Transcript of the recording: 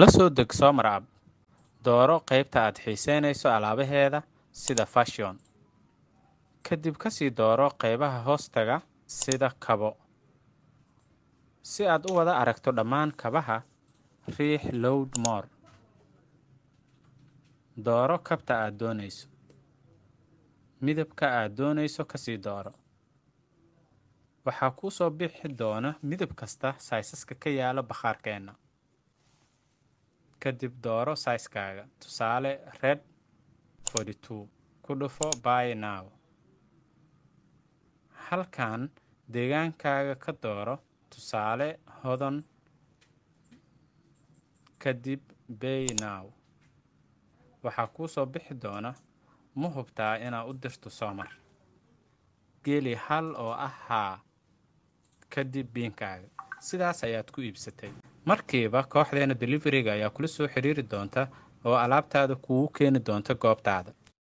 la soo deg soomar ab dooro qaybta aad xiiseynayso alaabaheeda sida fashion kadib ka sii dooro qaybaha hoostaga sida kabo si aad u wada aragto dhammaan kabaha riix lowd moor dooro kabta aad doonayso midabka aad doonayso kasii dooro waxaa kuu soo bixi doona midab kasta saysaska ka yaala bakhaarkeenna kadib dooro saizkaaga tusaale red ku dhufo buy now halkan deegaankaaga ka dooro tusaale hodon kadib bay now waxaa kuu soo bixi doona ma hubtaa inaad u dirto soomar geli hal oo ahaa kadib biinkaaga sidaas ayaad ku iibsatay markiiba kooxdeena deliveriga ayaa kula soo xiriiri doonta oo alaabtaada kuugu keeni doonta goobtaada